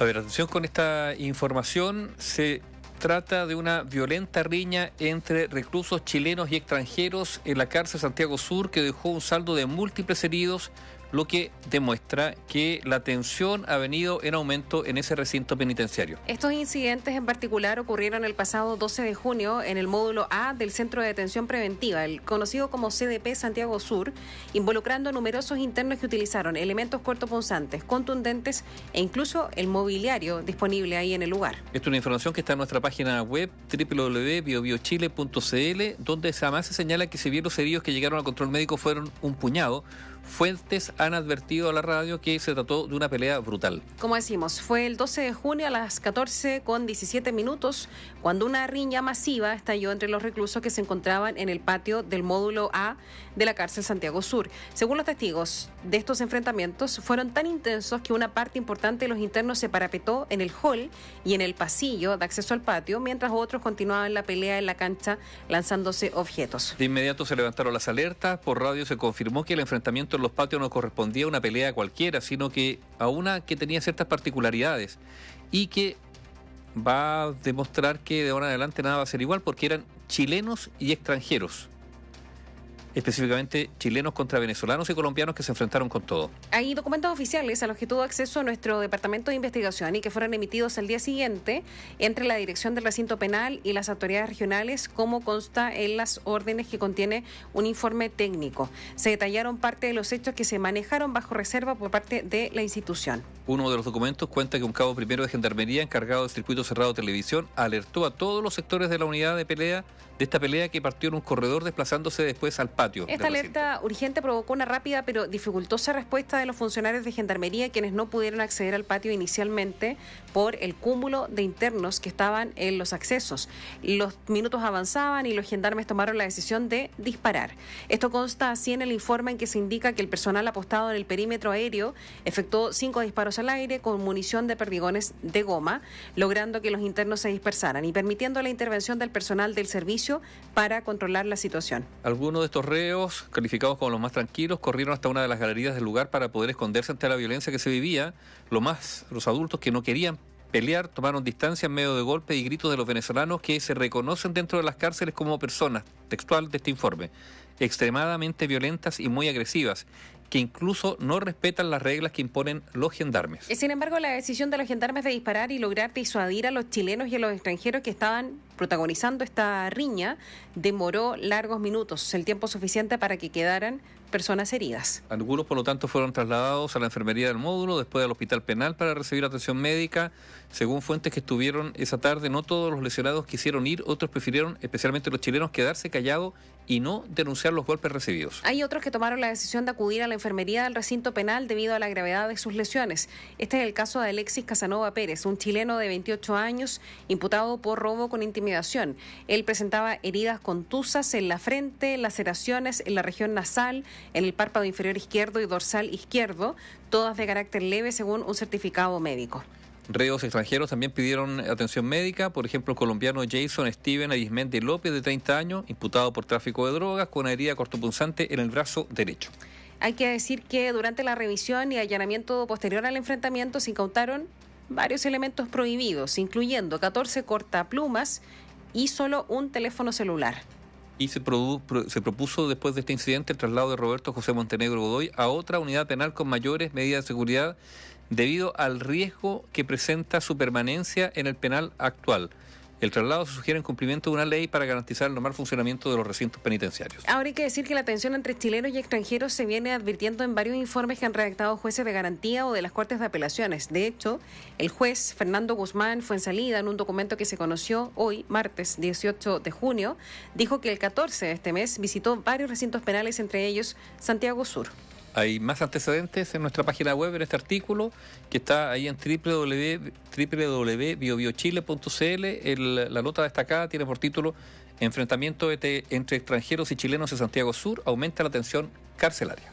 A ver, atención con esta información. Se trata de una violenta riña entre reclusos chilenos y extranjeros en la cárcel Santiago Sur que dejó un saldo de múltiples heridos, lo que demuestra que la tensión ha venido en aumento en ese recinto penitenciario. Estos incidentes en particular ocurrieron el pasado 12 de junio en el módulo A del Centro de Detención Preventiva, el conocido como CDP Santiago Sur, involucrando numerosos internos que utilizaron elementos cortopunzantes, contundentes e incluso el mobiliario disponible ahí en el lugar. Esta es una información que está en nuestra página web www.biobiochile.cl, donde además se señala que si bien los heridos que llegaron al control médico fueron un puñado, fuentes han advertido a la radio que se trató de una pelea brutal. Como decimos, fue el 12 de junio a las 14 con 17 minutos cuando una riña masiva estalló entre los reclusos que se encontraban en el patio del módulo A de la cárcel Santiago Sur. Según los testigos de estos enfrentamientos, fueron tan intensos que una parte importante de los internos se parapetó en el hall y en el pasillo de acceso al patio, mientras otros continuaban la pelea en la cancha lanzándose objetos. De inmediato se levantaron las alertas, por radio se confirmó que el enfrentamiento los patios no correspondía a una pelea cualquiera, sino que a una que tenía ciertas particularidades y que va a demostrar que de ahora en adelante nada va a ser igual porque eran chilenos y extranjeros específicamente chilenos contra venezolanos y colombianos que se enfrentaron con todo. Hay documentos oficiales a los que tuvo acceso nuestro Departamento de Investigación y que fueron emitidos al día siguiente entre la dirección del recinto penal y las autoridades regionales, como consta en las órdenes que contiene un informe técnico. Se detallaron parte de los hechos que se manejaron bajo reserva por parte de la institución. Uno de los documentos cuenta que un cabo primero de Gendarmería encargado del circuito cerrado de televisión alertó a todos los sectores de la unidad de pelea de esta pelea que partió en un corredor desplazándose después al patio. Esta alerta urgente provocó una rápida pero dificultosa respuesta de los funcionarios de Gendarmería, quienes no pudieron acceder al patio inicialmente por el cúmulo de internos que estaban en los accesos. Los minutos avanzaban y los gendarmes tomaron la decisión de disparar. Esto consta así en el informe en que se indica que el personal apostado en el perímetro aéreo efectuó cinco disparos al aire con munición de perdigones de goma, logrando que los internos se dispersaran y permitiendo la intervención del personal del servicio para controlar la situación. Algunos de estos reos, calificados como los más tranquilos, corrieron hasta una de las galerías del lugar para poder esconderse ante la violencia que se vivía. Lo más, los adultos que no querían pelear tomaron distancia en medio de golpes y gritos de los venezolanos que se reconocen dentro de las cárceles como personas, textual de este informe, extremadamente violentas y muy agresivas, que incluso no respetan las reglas que imponen los gendarmes. Sin embargo, la decisión de los gendarmes de disparar y lograr disuadir a los chilenos y a los extranjeros que estaban protagonizando esta riña demoró largos minutos, el tiempo suficiente para que quedaran personas heridas. Algunos, por lo tanto, fueron trasladados a la enfermería del módulo, después al hospital penal para recibir atención médica. Según fuentes que estuvieron esa tarde, no todos los lesionados quisieron ir, otros prefirieron, especialmente los chilenos, quedarse y no denunciar los golpes recibidos. Hay otros que tomaron la decisión de acudir a la enfermería del recinto penal debido a la gravedad de sus lesiones. Este es el caso de Alexis Casanova Pérez, un chileno de 28 años imputado por robo con intimidación. Él presentaba heridas contusas en la frente, laceraciones en la región nasal, en el párpado inferior izquierdo y dorsal izquierdo, todas de carácter leve según un certificado médico. Reos extranjeros también pidieron atención médica, por ejemplo, el colombiano Jason Steven Arismendi López, de 30 años, imputado por tráfico de drogas, con herida cortopunzante en el brazo derecho. Hay que decir que durante la revisión y allanamiento posterior al enfrentamiento se incautaron varios elementos prohibidos, incluyendo 14 cortaplumas y solo un teléfono celular y se, se propuso después de este incidente el traslado de Roberto José Montenegro Godoy a otra unidad penal con mayores medidas de seguridad debido al riesgo que presenta su permanencia en el penal actual, el traslado se sugiere en cumplimiento de una ley para garantizar el normal funcionamiento de los recintos penitenciarios. Ahora hay que decir que la tensión entre chilenos y extranjeros se viene advirtiendo en varios informes que han redactado jueces de garantía o de las Cortes de Apelaciones. De hecho, el juez Fernando Guzmán fue en salida en un documento que se conoció hoy, martes 18 de junio, dijo que el 14 de este mes visitó varios recintos penales, entre ellos Santiago Sur hay más antecedentes en nuestra página web, en este artículo, que está ahí en www.biobiochile.cl. La nota destacada tiene por título Enfrentamiento entre extranjeros y chilenos en Santiago Sur aumenta la tensión carcelaria.